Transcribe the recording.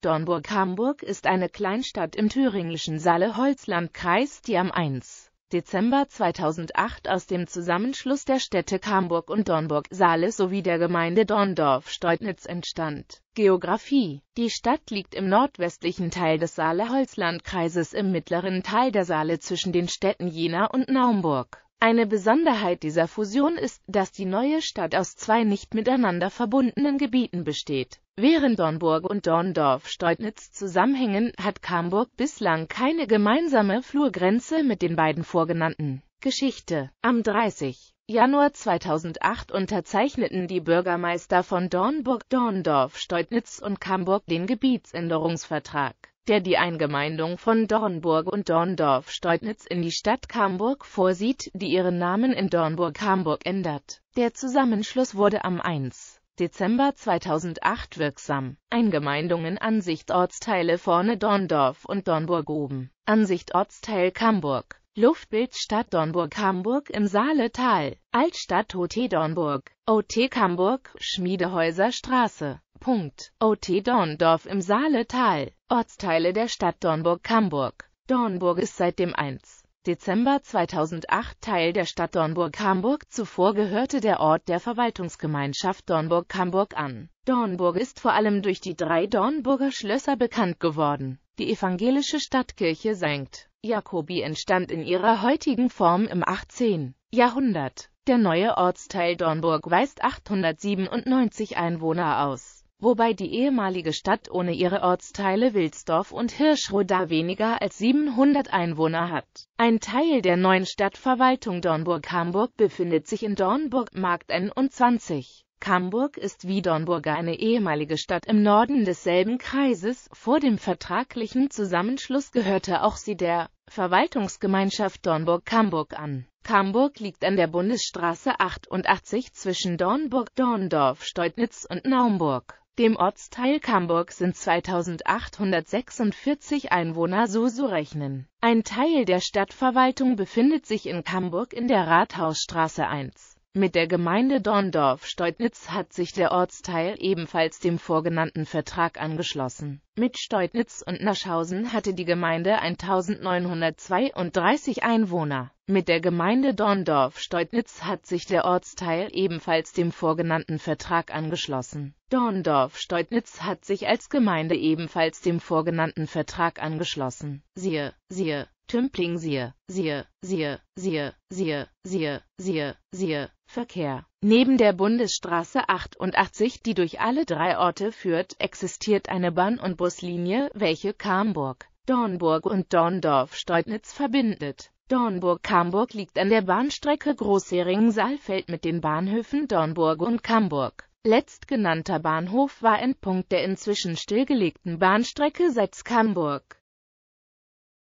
Dornburg-Hamburg ist eine Kleinstadt im thüringischen Saale-Holzland-Kreis, die am 1. Dezember 2008 aus dem Zusammenschluss der Städte Hamburg und Dornburg-Saale sowie der Gemeinde Dorndorf-Steutnitz entstand. Geografie Die Stadt liegt im nordwestlichen Teil des Saale-Holzland-Kreises im mittleren Teil der Saale zwischen den Städten Jena und Naumburg. Eine Besonderheit dieser Fusion ist, dass die neue Stadt aus zwei nicht miteinander verbundenen Gebieten besteht. Während Dornburg und Dorndorf-Steutnitz zusammenhängen, hat Camburg bislang keine gemeinsame Flurgrenze mit den beiden vorgenannten. Geschichte Am 30. Januar 2008 unterzeichneten die Bürgermeister von Dornburg, Dorndorf, Steutnitz und Camburg den Gebietsänderungsvertrag der die Eingemeindung von Dornburg und dorndorf steudnitz in die Stadt Hamburg vorsieht, die ihren Namen in dornburg hamburg ändert. Der Zusammenschluss wurde am 1. Dezember 2008 wirksam. Eingemeindungen Ansicht Ortsteile vorne Dorndorf und Dornburg oben. Ansicht Ortsteil Camburg. Luftbild Stadt Dornburg Hamburg im Saaletal, Altstadt OT Dornburg, OT Hamburg, Schmiedehäuser Straße, Punkt. OT Dorndorf im Saaletal. Ortsteile der Stadt Dornburg-Hamburg. Dornburg ist seit dem 1. Dezember 2008 Teil der Stadt Dornburg-Hamburg. Zuvor gehörte der Ort der Verwaltungsgemeinschaft Dornburg-Hamburg an. Dornburg ist vor allem durch die drei Dornburger Schlösser bekannt geworden. Die evangelische Stadtkirche St. Jakobi entstand in ihrer heutigen Form im 18. Jahrhundert. Der neue Ortsteil Dornburg weist 897 Einwohner aus wobei die ehemalige Stadt ohne ihre Ortsteile Wilsdorf und Hirschroda weniger als 700 Einwohner hat. Ein Teil der neuen Stadtverwaltung Dornburg-Hamburg befindet sich in Dornburg-Markt 21. Hamburg ist wie Dornburger eine ehemalige Stadt im Norden desselben Kreises. Vor dem vertraglichen Zusammenschluss gehörte auch sie der Verwaltungsgemeinschaft Dornburg-Hamburg an. Hamburg liegt an der Bundesstraße 88 zwischen Dornburg, Dorndorf, steudnitz und Naumburg. Dem Ortsteil Camburg sind 2846 Einwohner so zu rechnen. Ein Teil der Stadtverwaltung befindet sich in Camburg in der Rathausstraße 1. Mit der Gemeinde dorndorf steudnitz hat sich der Ortsteil ebenfalls dem vorgenannten Vertrag angeschlossen. Mit Steudnitz und Naschhausen hatte die Gemeinde 1932 Einwohner. Mit der Gemeinde dorndorf steudnitz hat sich der Ortsteil ebenfalls dem vorgenannten Vertrag angeschlossen. dorndorf steudnitz hat sich als Gemeinde ebenfalls dem vorgenannten Vertrag angeschlossen. Siehe, siehe Tümpling siehe, siehe, siehe, siehe, siehe, siehe, siehe, siehe, Verkehr. Neben der Bundesstraße 88, die durch alle drei Orte führt, existiert eine Bahn- und Buslinie, welche Kamburg, Dornburg und Dorndorf-Streutnitz verbindet. dornburg kamburg liegt an der Bahnstrecke Großhering-Saalfeld mit den Bahnhöfen Dornburg und Kamburg. Letztgenannter Bahnhof war Endpunkt der inzwischen stillgelegten Bahnstrecke salz kamburg